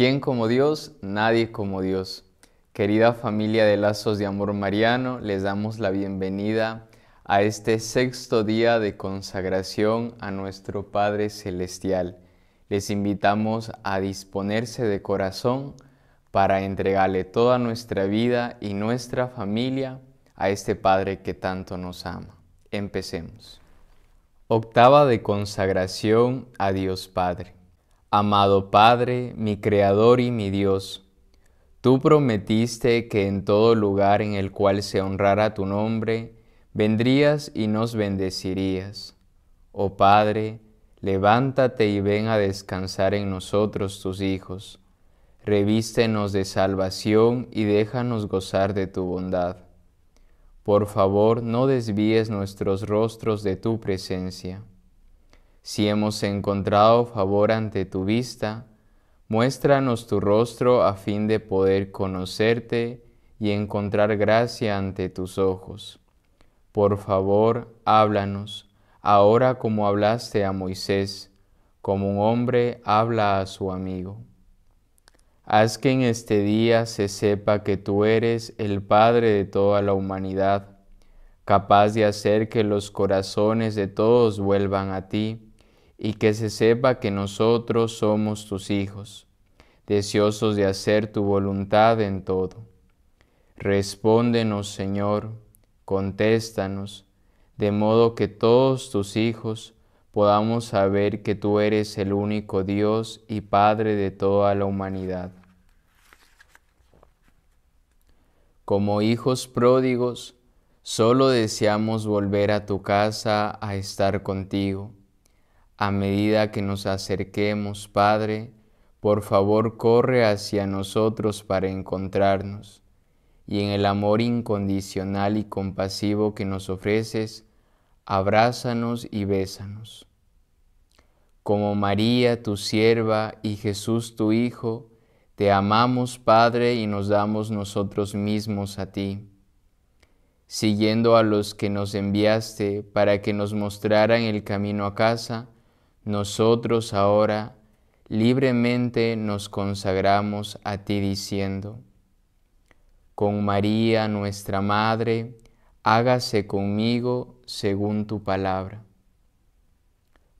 ¿Quién como Dios? Nadie como Dios. Querida familia de Lazos de Amor Mariano, les damos la bienvenida a este sexto día de consagración a nuestro Padre Celestial. Les invitamos a disponerse de corazón para entregarle toda nuestra vida y nuestra familia a este Padre que tanto nos ama. Empecemos. Octava de consagración a Dios Padre. Amado Padre, mi Creador y mi Dios, tú prometiste que en todo lugar en el cual se honrara tu nombre, vendrías y nos bendecirías. Oh Padre, levántate y ven a descansar en nosotros tus hijos. Revístenos de salvación y déjanos gozar de tu bondad. Por favor, no desvíes nuestros rostros de tu presencia. Si hemos encontrado favor ante tu vista, muéstranos tu rostro a fin de poder conocerte y encontrar gracia ante tus ojos. Por favor, háblanos, ahora como hablaste a Moisés, como un hombre habla a su amigo. Haz que en este día se sepa que tú eres el Padre de toda la humanidad, capaz de hacer que los corazones de todos vuelvan a ti y que se sepa que nosotros somos tus hijos, deseosos de hacer tu voluntad en todo. Respóndenos, Señor, contéstanos, de modo que todos tus hijos podamos saber que tú eres el único Dios y Padre de toda la humanidad. Como hijos pródigos, solo deseamos volver a tu casa a estar contigo a medida que nos acerquemos, Padre, por favor corre hacia nosotros para encontrarnos, y en el amor incondicional y compasivo que nos ofreces, abrázanos y bésanos. Como María, tu sierva, y Jesús, tu Hijo, te amamos, Padre, y nos damos nosotros mismos a ti, siguiendo a los que nos enviaste para que nos mostraran el camino a casa, nosotros ahora libremente nos consagramos a ti diciendo, con María nuestra Madre, hágase conmigo según tu palabra.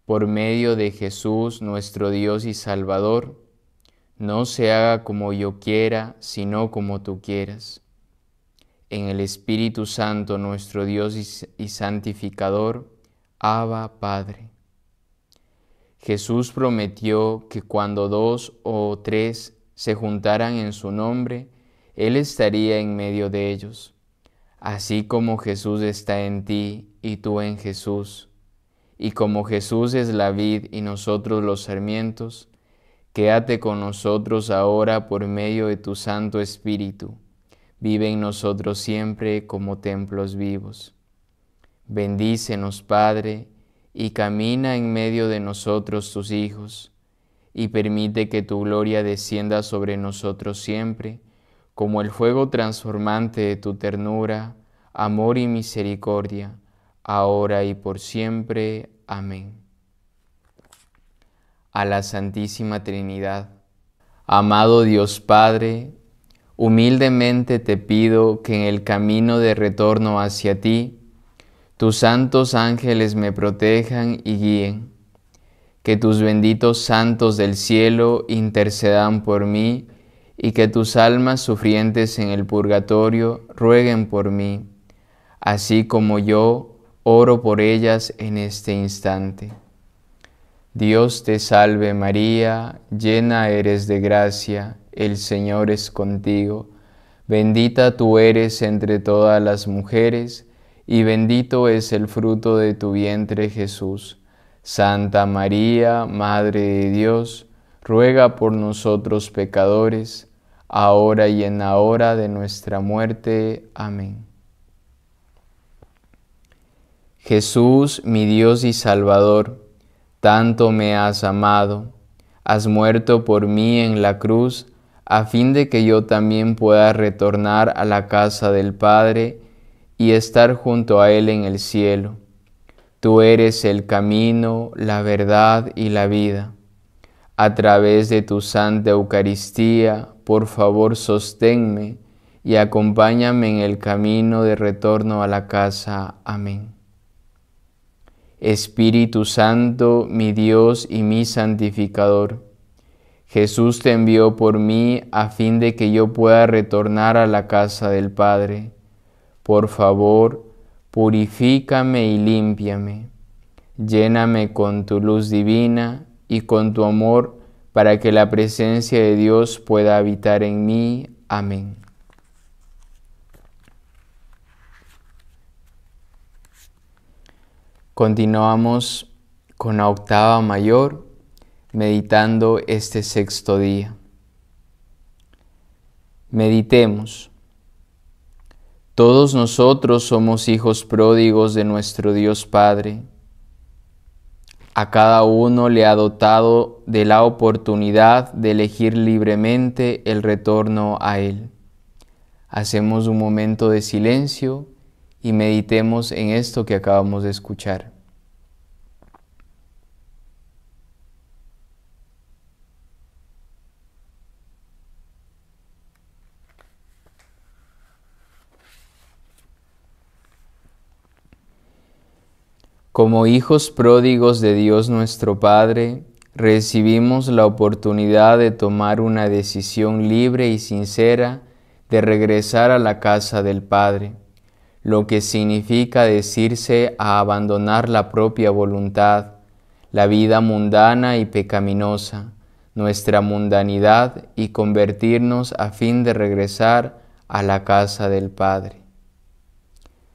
Por medio de Jesús nuestro Dios y Salvador, no se haga como yo quiera, sino como tú quieras. En el Espíritu Santo nuestro Dios y, santificador, Abba Padre. Jesús prometió que cuando dos o tres se juntaran en su nombre, Él estaría en medio de ellos. Así como Jesús está en ti y tú en Jesús, y como Jesús es la vid y nosotros los sarmientos, quédate con nosotros ahora por medio de tu Santo Espíritu. Vive en nosotros siempre como templos vivos. Bendícenos, Padre, y camina en medio de nosotros tus hijos, y permite que tu gloria descienda sobre nosotros siempre, como el fuego transformante de tu ternura, amor y misericordia, ahora y por siempre. Amén. A la Santísima Trinidad. Amado Dios Padre, humildemente te pido que en el camino de retorno hacia ti, tus santos ángeles me protejan y guíen. Que tus benditos santos del cielo intercedan por mí y que tus almas sufrientes en el purgatorio rueguen por mí, así como yo oro por ellas en este instante. Dios te salve María, llena eres de gracia, el Señor es contigo, bendita tú eres entre todas las mujeres, y bendito es el fruto de tu vientre Jesús. Santa María, Madre de Dios, ruega por nosotros pecadores, ahora y en la hora de nuestra muerte. Amén. Jesús, mi Dios y Salvador, tanto me has amado, has muerto por mí en la cruz, a fin de que yo también pueda retornar a la casa del Padre, y estar junto a Él en el cielo. Tú eres el camino, la verdad y la vida. A través de tu Santa Eucaristía, por favor, sosténme y acompáñame en el camino de retorno a la casa. Amén. Espíritu Santo, mi Dios y mi santificador, Jesús te envió por mí a fin de que yo pueda retornar a la casa del Padre por favor, purifícame y límpiame. Lléname con tu luz divina y con tu amor para que la presencia de Dios pueda habitar en mí. Amén. Continuamos con la octava mayor, meditando este sexto día. Meditemos. Todos nosotros somos hijos pródigos de nuestro Dios Padre. A cada uno le ha dotado de la oportunidad de elegir libremente el retorno a Él. Hacemos un momento de silencio y meditemos en esto que acabamos de escuchar. Como hijos pródigos de Dios nuestro Padre, recibimos la oportunidad de tomar una decisión libre y sincera de regresar a la casa del Padre, lo que significa decirse a abandonar la propia voluntad, la vida mundana y pecaminosa, nuestra mundanidad y convertirnos a fin de regresar a la casa del Padre.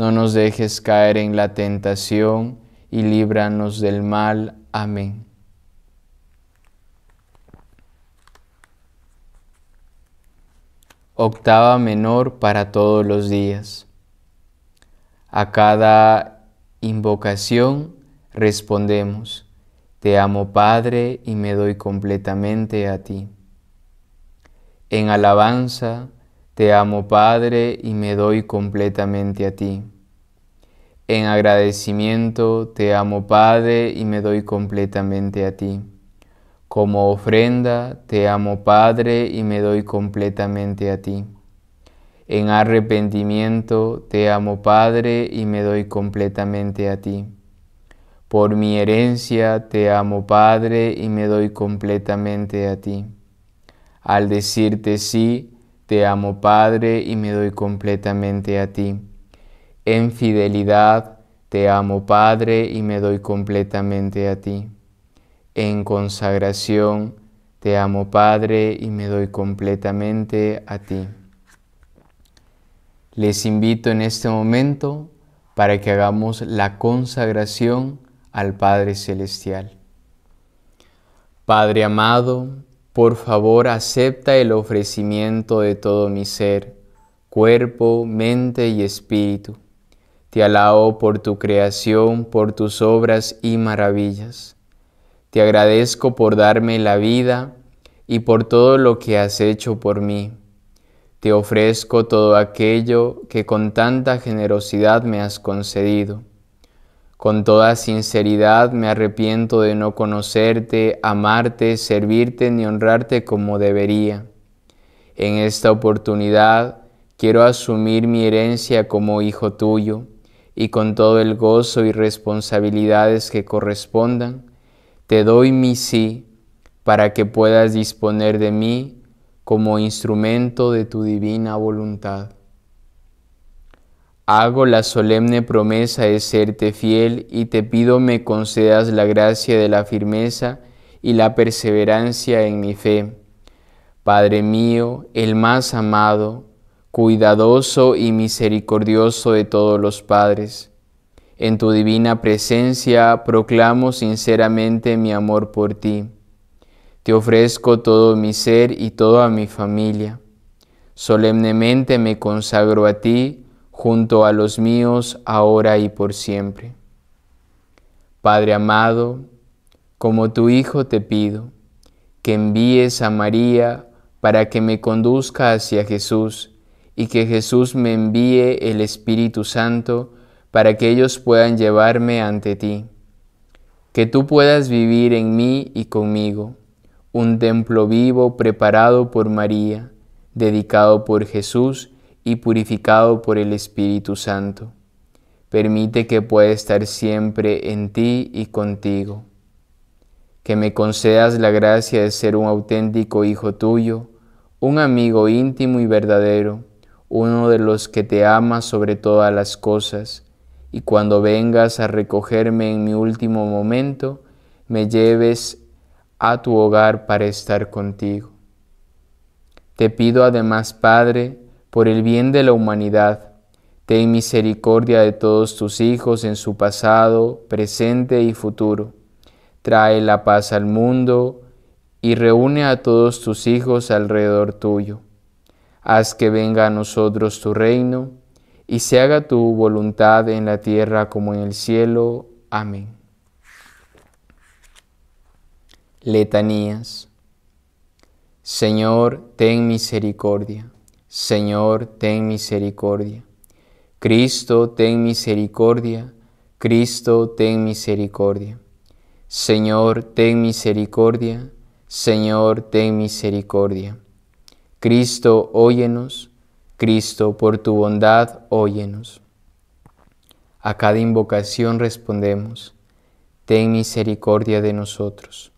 no nos dejes caer en la tentación y líbranos del mal. Amén. Octava menor para todos los días. A cada invocación respondemos, Te amo Padre y me doy completamente a ti. En alabanza, te amo Padre y me doy completamente a ti. En agradecimiento te amo Padre y me doy completamente a ti. Como ofrenda te amo Padre y me doy completamente a ti. En arrepentimiento te amo Padre y me doy completamente a ti. Por mi herencia te amo Padre y me doy completamente a ti. Al decirte sí, te amo Padre y me doy completamente a ti. En fidelidad, te amo Padre y me doy completamente a ti. En consagración, te amo Padre y me doy completamente a ti. Les invito en este momento para que hagamos la consagración al Padre Celestial. Padre amado, por favor, acepta el ofrecimiento de todo mi ser, cuerpo, mente y espíritu. Te alabo por tu creación, por tus obras y maravillas. Te agradezco por darme la vida y por todo lo que has hecho por mí. Te ofrezco todo aquello que con tanta generosidad me has concedido con toda sinceridad me arrepiento de no conocerte, amarte, servirte ni honrarte como debería. En esta oportunidad quiero asumir mi herencia como hijo tuyo y con todo el gozo y responsabilidades que correspondan, te doy mi sí para que puedas disponer de mí como instrumento de tu divina voluntad hago la solemne promesa de serte fiel y te pido me concedas la gracia de la firmeza y la perseverancia en mi fe. Padre mío, el más amado, cuidadoso y misericordioso de todos los padres, en tu divina presencia proclamo sinceramente mi amor por ti. Te ofrezco todo mi ser y toda mi familia. Solemnemente me consagro a ti, junto a los míos ahora y por siempre. Padre amado, como tu Hijo te pido, que envíes a María para que me conduzca hacia Jesús y que Jesús me envíe el Espíritu Santo para que ellos puedan llevarme ante ti. Que tú puedas vivir en mí y conmigo, un templo vivo preparado por María, dedicado por Jesús y purificado por el Espíritu Santo. Permite que pueda estar siempre en ti y contigo. Que me concedas la gracia de ser un auténtico hijo tuyo, un amigo íntimo y verdadero, uno de los que te ama sobre todas las cosas, y cuando vengas a recogerme en mi último momento, me lleves a tu hogar para estar contigo. Te pido además, Padre, por el bien de la humanidad. Ten misericordia de todos tus hijos en su pasado, presente y futuro. Trae la paz al mundo y reúne a todos tus hijos alrededor tuyo. Haz que venga a nosotros tu reino y se haga tu voluntad en la tierra como en el cielo. Amén. Letanías. Señor, ten misericordia. Señor, ten misericordia. Cristo, ten misericordia. Cristo, ten misericordia. Señor, ten misericordia. Señor, ten misericordia. Cristo, óyenos. Cristo, por tu bondad, óyenos. A cada invocación respondemos, ten misericordia de nosotros.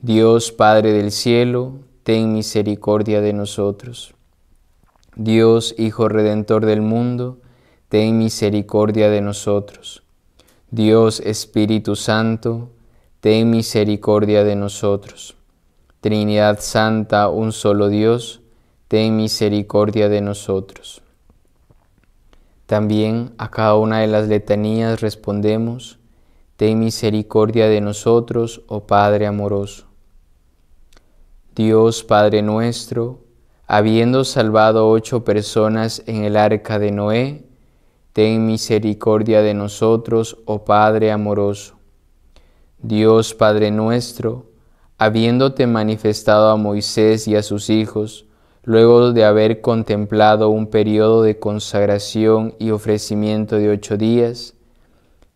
Dios Padre del cielo, ten misericordia de nosotros. Dios, Hijo Redentor del mundo, ten misericordia de nosotros. Dios Espíritu Santo, ten misericordia de nosotros. Trinidad Santa, un solo Dios, ten misericordia de nosotros. También a cada una de las letanías respondemos, ten misericordia de nosotros, oh Padre amoroso. Dios Padre nuestro, habiendo salvado ocho personas en el arca de Noé, ten misericordia de nosotros, oh Padre amoroso. Dios Padre nuestro, habiéndote manifestado a Moisés y a sus hijos, luego de haber contemplado un periodo de consagración y ofrecimiento de ocho días,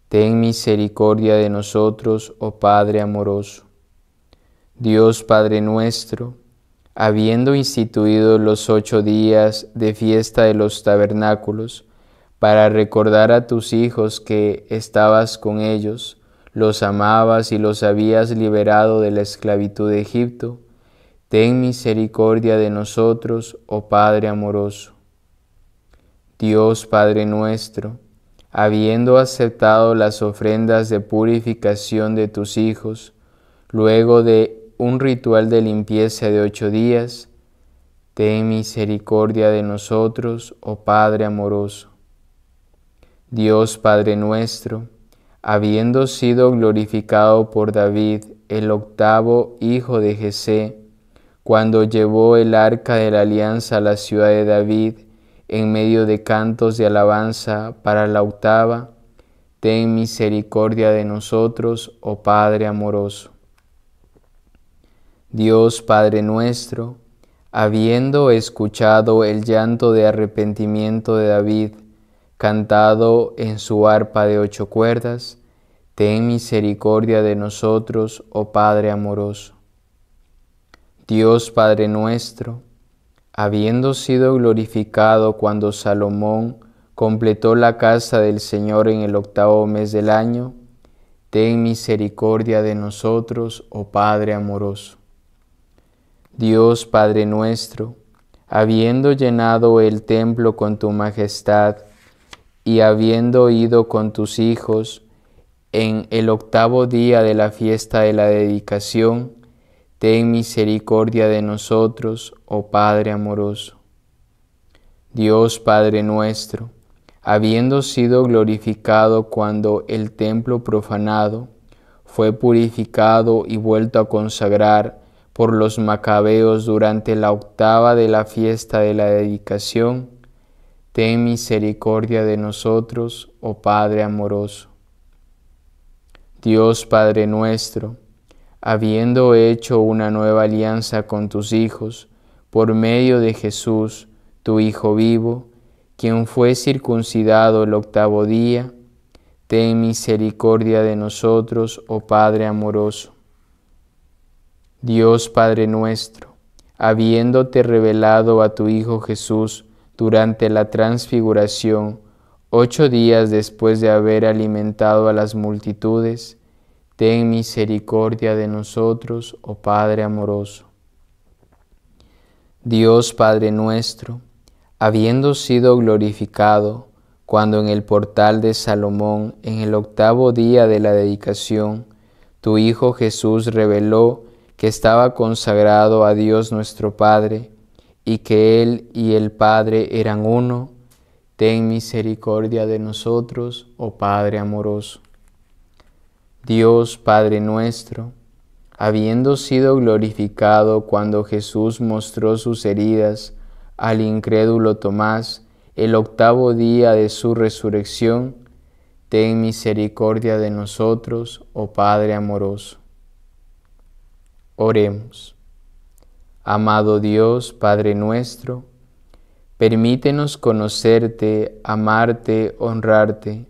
ten misericordia de nosotros, oh Padre amoroso. Dios Padre nuestro, habiendo instituido los ocho días de fiesta de los tabernáculos, para recordar a tus hijos que estabas con ellos, los amabas y los habías liberado de la esclavitud de Egipto, ten misericordia de nosotros, oh Padre amoroso. Dios Padre nuestro, habiendo aceptado las ofrendas de purificación de tus hijos, luego de un ritual de limpieza de ocho días, ten misericordia de nosotros, oh Padre amoroso. Dios Padre nuestro, habiendo sido glorificado por David, el octavo hijo de Jesé, cuando llevó el arca de la alianza a la ciudad de David, en medio de cantos de alabanza para la octava, ten misericordia de nosotros, oh Padre amoroso. Dios Padre nuestro, habiendo escuchado el llanto de arrepentimiento de David, cantado en su arpa de ocho cuerdas, ten misericordia de nosotros, oh Padre amoroso. Dios Padre nuestro, habiendo sido glorificado cuando Salomón completó la casa del Señor en el octavo mes del año, ten misericordia de nosotros, oh Padre amoroso. Dios Padre nuestro, habiendo llenado el templo con tu majestad y habiendo ido con tus hijos en el octavo día de la fiesta de la dedicación, ten misericordia de nosotros, oh Padre amoroso. Dios Padre nuestro, habiendo sido glorificado cuando el templo profanado fue purificado y vuelto a consagrar, por los macabeos durante la octava de la fiesta de la dedicación, ten misericordia de nosotros, oh Padre amoroso. Dios Padre nuestro, habiendo hecho una nueva alianza con tus hijos, por medio de Jesús, tu Hijo vivo, quien fue circuncidado el octavo día, ten misericordia de nosotros, oh Padre amoroso Dios Padre nuestro, habiéndote revelado a tu Hijo Jesús durante la transfiguración, ocho días después de haber alimentado a las multitudes, ten misericordia de nosotros, oh Padre amoroso. Dios Padre nuestro, habiendo sido glorificado, cuando en el portal de Salomón, en el octavo día de la dedicación, tu Hijo Jesús reveló que estaba consagrado a Dios nuestro Padre, y que Él y el Padre eran uno, ten misericordia de nosotros, oh Padre amoroso. Dios Padre nuestro, habiendo sido glorificado cuando Jesús mostró sus heridas al incrédulo Tomás el octavo día de su resurrección, ten misericordia de nosotros, oh Padre amoroso. Oremos. Amado Dios, Padre nuestro, permítenos conocerte, amarte, honrarte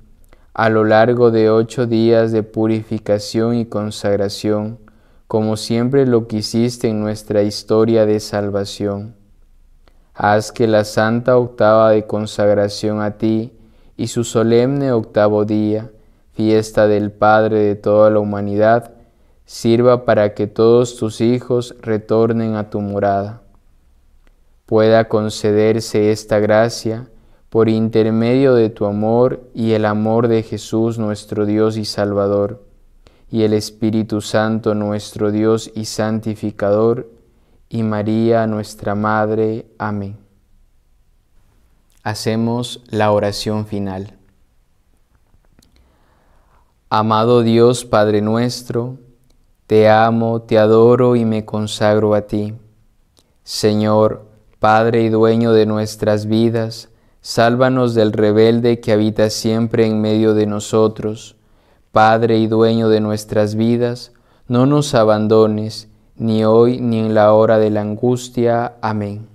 a lo largo de ocho días de purificación y consagración, como siempre lo quisiste en nuestra historia de salvación. Haz que la santa octava de consagración a ti y su solemne octavo día, fiesta del Padre de toda la humanidad, sirva para que todos tus hijos retornen a tu morada. Pueda concederse esta gracia por intermedio de tu amor y el amor de Jesús nuestro Dios y Salvador, y el Espíritu Santo nuestro Dios y Santificador, y María nuestra Madre. Amén. Hacemos la oración final. Amado Dios Padre nuestro, te amo, te adoro y me consagro a ti. Señor, Padre y dueño de nuestras vidas, sálvanos del rebelde que habita siempre en medio de nosotros. Padre y dueño de nuestras vidas, no nos abandones, ni hoy ni en la hora de la angustia. Amén.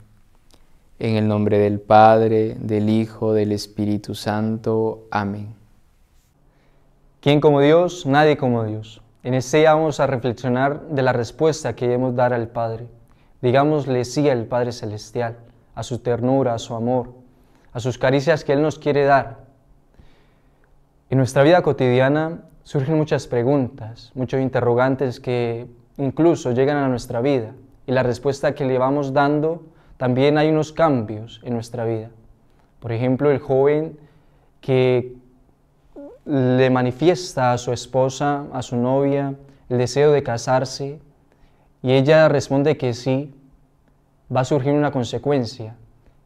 En el nombre del Padre, del Hijo, del Espíritu Santo. Amén. ¿Quién como Dios? Nadie como Dios. En este día vamos a reflexionar de la respuesta que debemos dar al Padre. Digámosle sí al Padre Celestial, a su ternura, a su amor, a sus caricias que Él nos quiere dar. En nuestra vida cotidiana surgen muchas preguntas, muchos interrogantes que incluso llegan a nuestra vida y la respuesta que le vamos dando también hay unos cambios en nuestra vida. Por ejemplo, el joven que le manifiesta a su esposa, a su novia, el deseo de casarse y ella responde que sí, va a surgir una consecuencia,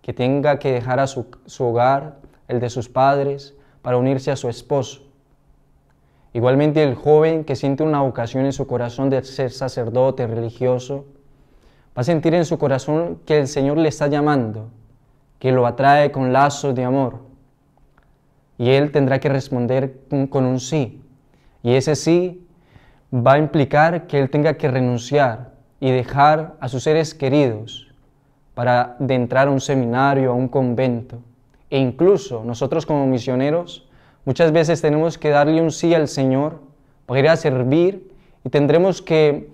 que tenga que dejar a su, hogar, el de sus padres, para unirse a su esposo. Igualmente el joven que siente una vocación en su corazón de ser sacerdote religioso, va a sentir en su corazón que el Señor le está llamando, que lo atrae con lazos de amor y él tendrá que responder con un sí. Y ese sí va a implicar que él tenga que renunciar y dejar a sus seres queridos para de entrar a un seminario, a un convento. E incluso nosotros como misioneros muchas veces tenemos que darle un sí al Señor para ir a servir y tendremos que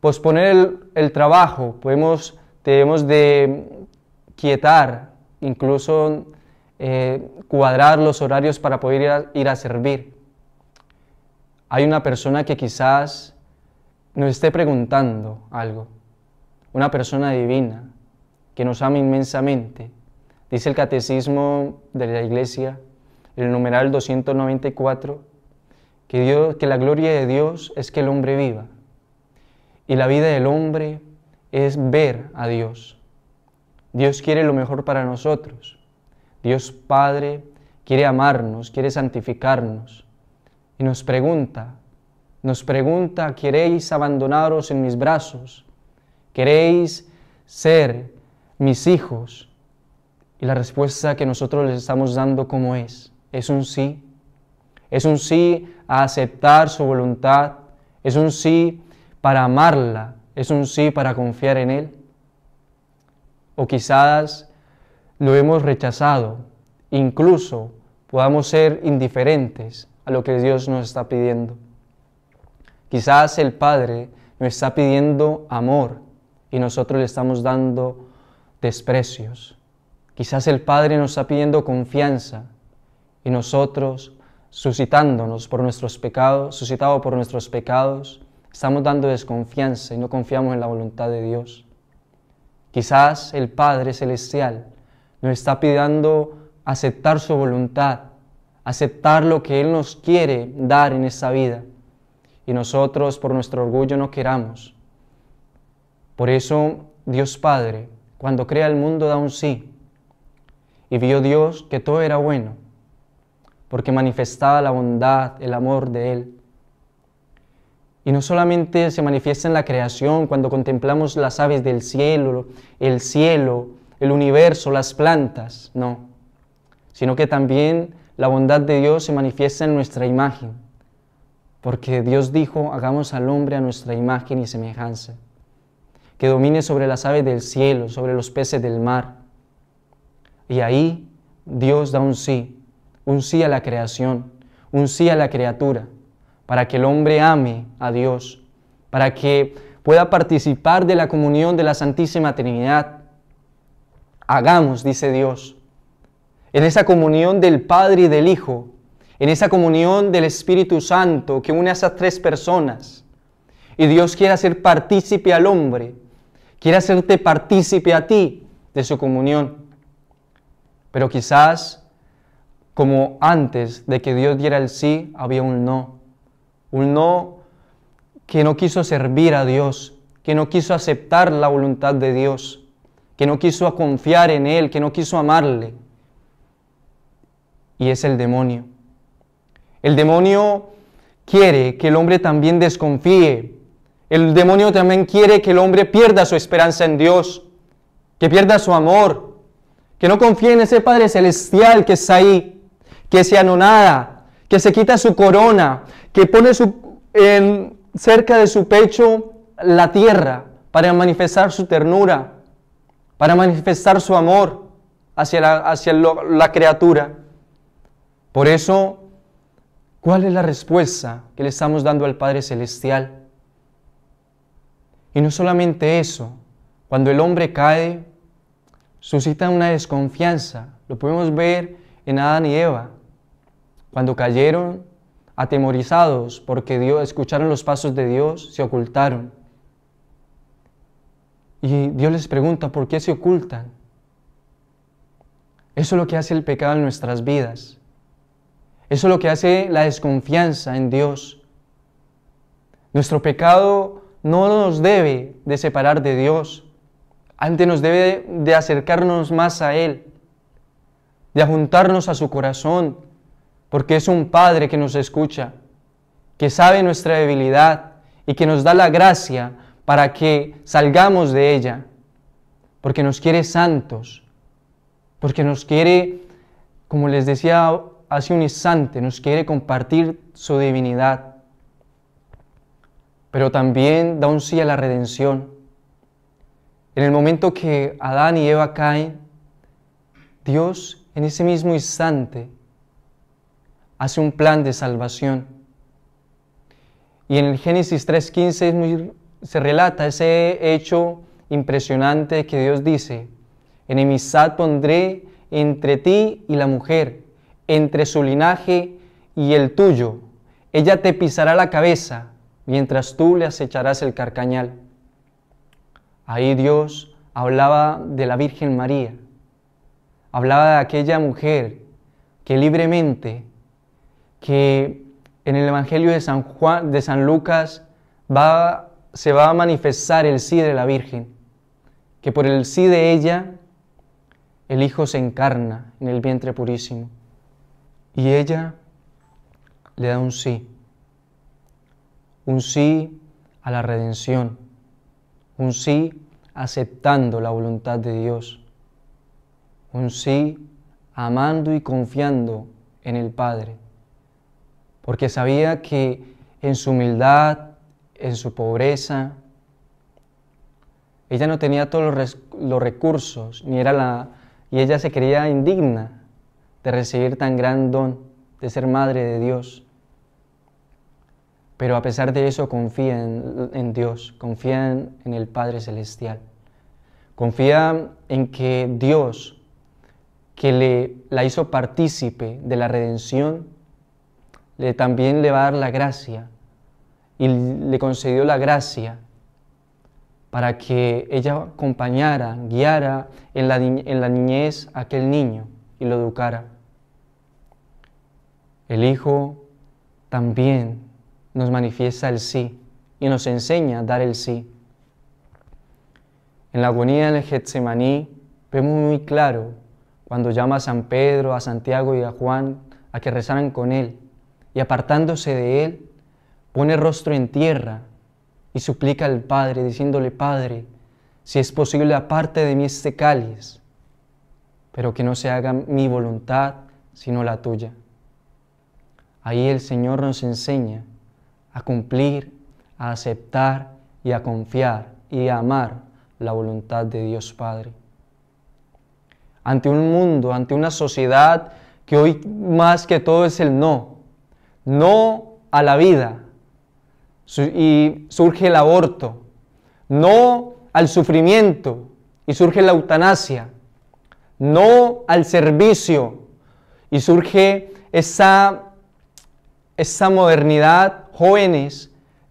posponer el, el trabajo, podemos, debemos de quietar incluso eh, cuadrar los horarios para poder ir a, servir. Hay una persona que quizás nos esté preguntando algo, una persona divina que nos ama inmensamente. Dice el Catecismo de la Iglesia, el numeral 294, que, Dios, que la gloria de Dios es que el hombre viva. Y la vida del hombre es ver a Dios. Dios quiere lo mejor para nosotros. Dios Padre quiere amarnos, quiere santificarnos y nos pregunta, nos pregunta, ¿queréis abandonaros en mis brazos? ¿Queréis ser mis hijos? Y la respuesta que nosotros les estamos dando como es, es un sí. Es un sí a aceptar su voluntad, es un sí para amarla, es un sí para confiar en Él. O quizás lo hemos rechazado, incluso podamos ser indiferentes a lo que Dios nos está pidiendo. Quizás el Padre nos está pidiendo amor y nosotros le estamos dando desprecios. Quizás el Padre nos está pidiendo confianza y nosotros, suscitándonos por nuestros pecados, suscitado por nuestros pecados, estamos dando desconfianza y no confiamos en la voluntad de Dios. Quizás el Padre Celestial nos está pidiendo aceptar su voluntad, aceptar lo que Él nos quiere dar en esta vida. Y nosotros por nuestro orgullo no queramos. Por eso Dios Padre, cuando crea el mundo, da un sí. Y vio Dios que todo era bueno, porque manifestaba la bondad, el amor de Él. Y no solamente se manifiesta en la creación, cuando contemplamos las aves del cielo, el cielo, el universo, las plantas, no, sino que también la bondad de Dios se manifiesta en nuestra imagen, porque Dios dijo, hagamos al hombre a nuestra imagen y semejanza, que domine sobre las aves del cielo, sobre los peces del mar. Y ahí Dios da un sí, un sí a la creación, un sí a la criatura, para que el hombre ame a Dios, para que pueda participar de la comunión de la Santísima Trinidad, hagamos, dice Dios. En esa comunión del Padre y del Hijo, en esa comunión del Espíritu Santo que une a esas tres personas. Y Dios quiere hacer partícipe al hombre, quiere hacerte partícipe a ti de su comunión. Pero quizás, como antes de que Dios diera el sí, había un no. Un no que no quiso servir a Dios, que no quiso aceptar la voluntad de Dios que no quiso confiar en Él, que no quiso amarle. Y es el demonio. El demonio quiere que el hombre también desconfíe. El demonio también quiere que el hombre pierda su esperanza en Dios, que pierda su amor, que no confíe en ese Padre Celestial que está ahí, que se anonada, que se quita su corona, que pone cerca de su pecho la tierra para manifestar su ternura para manifestar su amor hacia, la, hacia la criatura. Por eso, ¿cuál es la respuesta que le estamos dando al Padre Celestial? Y no solamente eso, cuando el hombre cae, suscita una desconfianza. Lo podemos ver en Adán y Eva, cuando cayeron atemorizados porque Dios escucharon los pasos de Dios, se ocultaron. Y Dios les pregunta, ¿por qué se ocultan? Eso es lo que hace el pecado en nuestras vidas. Eso es lo que hace la desconfianza en Dios. Nuestro pecado no nos debe de separar de Dios. Antes nos debe de acercarnos más a Él, de juntarnos a su corazón, porque es un Padre que nos escucha, que sabe nuestra debilidad y que nos da la gracia para que salgamos de ella, porque nos quiere santos, porque nos quiere, como les decía hace un instante, nos quiere compartir su divinidad, pero también da un sí a la redención. En el momento que Adán y Eva caen, Dios en ese mismo instante hace un plan de salvación. Y en el Génesis 3.15 es muy se relata ese hecho impresionante que Dios dice, enemistad pondré entre ti y la mujer, entre su linaje y el tuyo. Ella te pisará la cabeza, mientras tú le acecharás el carcañal. Ahí Dios hablaba de la Virgen María, hablaba de aquella mujer que libremente, que en el Evangelio de San Juan, de San Lucas, va se va a manifestar el sí de la Virgen, que por el sí de ella el Hijo se encarna en el vientre purísimo. Y ella le da un sí, un sí a la redención, un sí aceptando la voluntad de Dios, un sí amando y confiando en el Padre, porque sabía que en su humildad, en su pobreza. Ella no tenía todos los, recursos, ni era la, y ella se creía indigna de recibir tan gran don de ser madre de Dios. Pero a pesar de eso confía en, Dios, confía en, el Padre Celestial. Confía en que Dios, que le, la hizo partícipe de la redención, le, también le va a dar la gracia y le concedió la gracia para que ella acompañara, guiara en la, niñez a aquel niño y lo educara. El Hijo también nos manifiesta el sí y nos enseña a dar el sí. En la agonía del Getsemaní vemos muy claro cuando llama a San Pedro, a Santiago y a Juan a que rezaran con él y apartándose de él, pone rostro en tierra y suplica al Padre, diciéndole, Padre, si es posible, aparte de mí este cáliz, pero que no se haga mi voluntad, sino la tuya. Ahí el Señor nos enseña a cumplir, a aceptar y a confiar y a amar la voluntad de Dios Padre. Ante un mundo, ante una sociedad que hoy más que todo es el no, no a la vida, y surge el aborto, no al sufrimiento y surge la eutanasia, no al servicio y surge esa, esa modernidad, jóvenes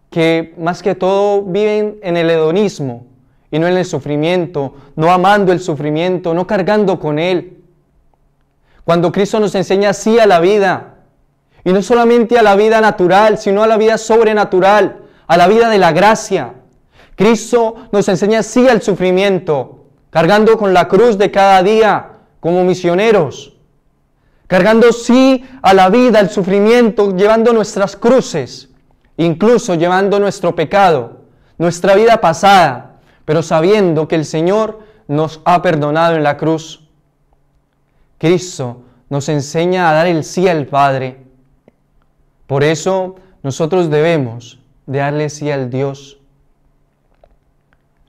que más que todo viven en el hedonismo y no en el sufrimiento, no amando el sufrimiento, no cargando con él. Cuando Cristo nos enseña así a la vida, y no solamente a la vida natural, sino a la vida sobrenatural, a la vida de la gracia. Cristo nos enseña sí al sufrimiento, cargando con la cruz de cada día como misioneros, cargando sí a la vida el sufrimiento, llevando nuestras cruces, incluso llevando nuestro pecado, nuestra vida pasada, pero sabiendo que el Señor nos ha perdonado en la cruz. Cristo nos enseña a dar el sí al Padre, por eso nosotros debemos de darle sí al Dios.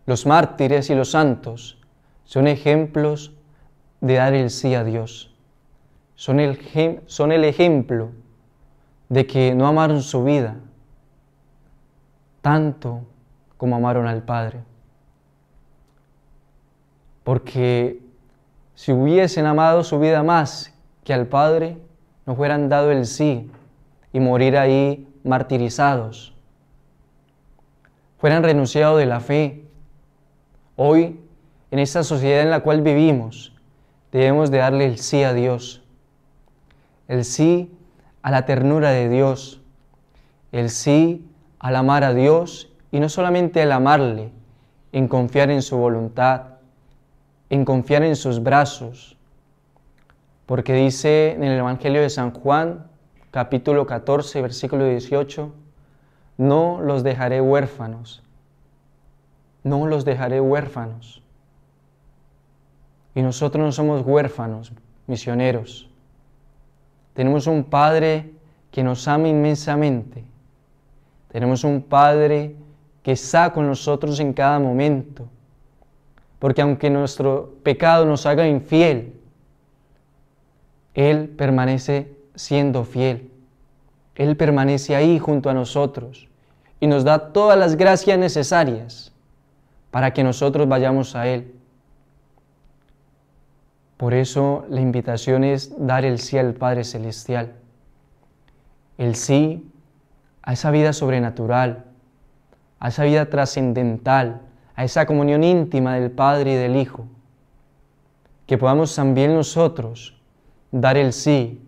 Los mártires y los santos son ejemplos de dar el sí a Dios. Son el, son el ejemplo de que no amaron su vida tanto como amaron al Padre. Porque si hubiesen amado su vida más que al Padre, nos hubieran dado el sí y morir ahí martirizados. Fueran renunciados de la fe. Hoy, en esta sociedad en la cual vivimos, debemos de darle el sí a Dios, el sí a la ternura de Dios, el sí al amar a Dios y no solamente al amarle, en confiar en su voluntad, en confiar en sus brazos. Porque dice en el Evangelio de San Juan capítulo 14, versículo 18, no los dejaré huérfanos, no los dejaré huérfanos. Y nosotros no somos huérfanos, misioneros. Tenemos un Padre que nos ama inmensamente. Tenemos un Padre que está con nosotros en cada momento. Porque aunque nuestro pecado nos haga infiel, Él permanece siendo fiel. Él permanece ahí junto a nosotros y nos da todas las gracias necesarias para que nosotros vayamos a Él. Por eso la invitación es dar el sí al Padre Celestial, el sí a esa vida sobrenatural, a esa vida trascendental, a esa comunión íntima del Padre y del Hijo. Que podamos también nosotros dar el sí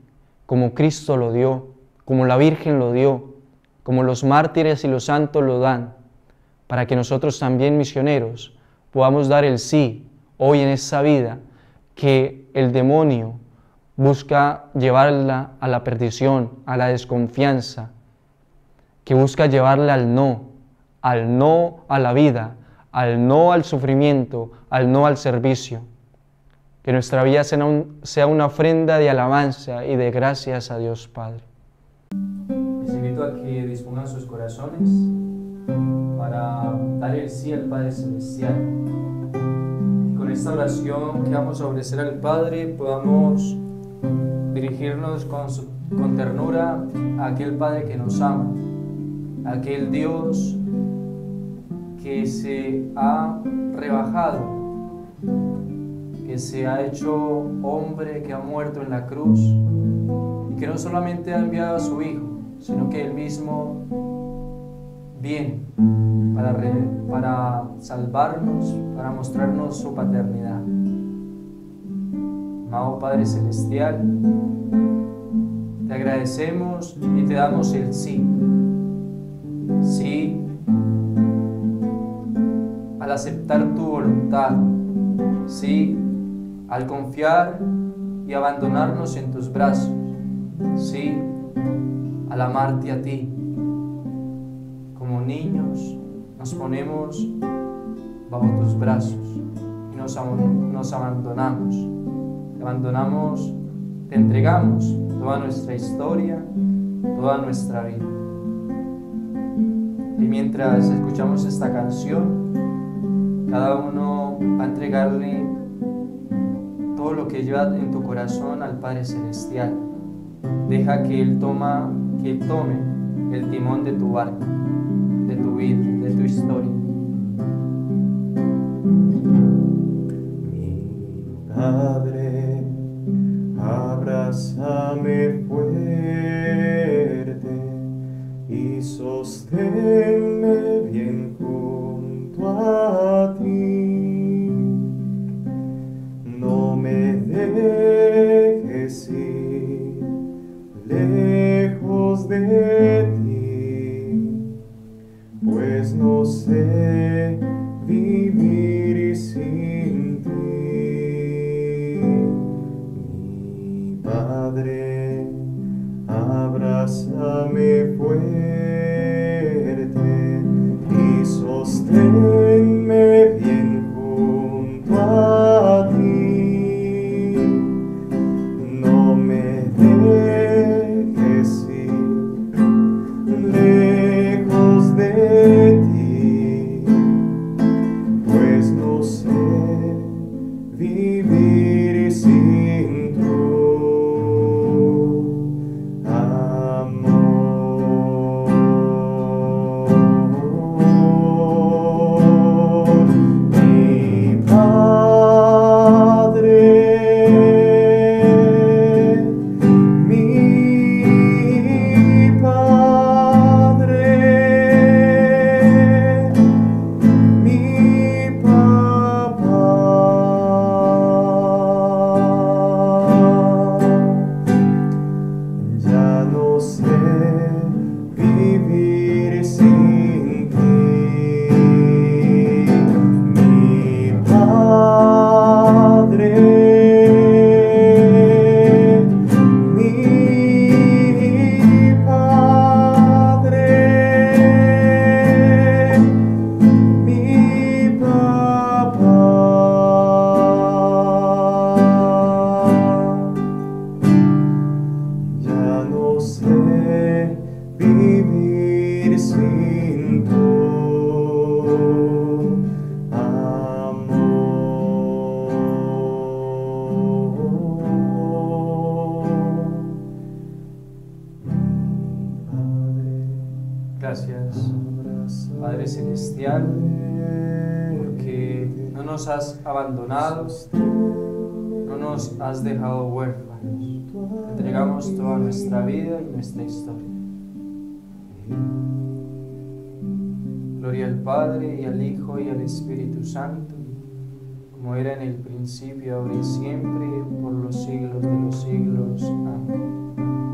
como Cristo lo dio, como la Virgen lo dio, como los mártires y los santos lo dan, para que nosotros también misioneros podamos dar el sí hoy en esa vida que el demonio busca llevarla a la perdición, a la desconfianza, que busca llevarla al no, al no a la vida, al no al sufrimiento, al no al servicio. Que nuestra vida sea, sea una ofrenda de alabanza y de gracias a Dios Padre. Les invito a que dispongan sus corazones para dar el sí al Padre Celestial. Y con esta oración que vamos a ofrecer al Padre podamos dirigirnos con, con ternura a aquel Padre que nos ama, aquel Dios que se ha rebajado que se ha hecho hombre, que ha muerto en la cruz y que no solamente ha enviado a su Hijo, sino que él mismo viene para, para salvarnos, para mostrarnos su paternidad. Amado Padre Celestial, te agradecemos y te damos el sí. Sí al aceptar tu voluntad. Sí al confiar y abandonarnos en tus brazos, sí, al amarte a ti. Como niños nos ponemos bajo tus brazos y nos, abandonamos, te abandonamos, te entregamos toda nuestra historia, toda nuestra vida. Y mientras escuchamos esta canción, cada uno va a entregarle que llevas en tu corazón al Padre Celestial. Deja que Él, toma, que Él tome el timón de tu barco, de tu vida, de tu historia. Mi Padre, abrázame fuerte y sosténme bien junto a ti. Abandonados, no nos has dejado huérfanos. Entregamos toda nuestra vida y nuestra historia. Gloria al Padre y al Hijo y al Espíritu Santo, como era en el principio, ahora y siempre, por los siglos de los siglos. Amén.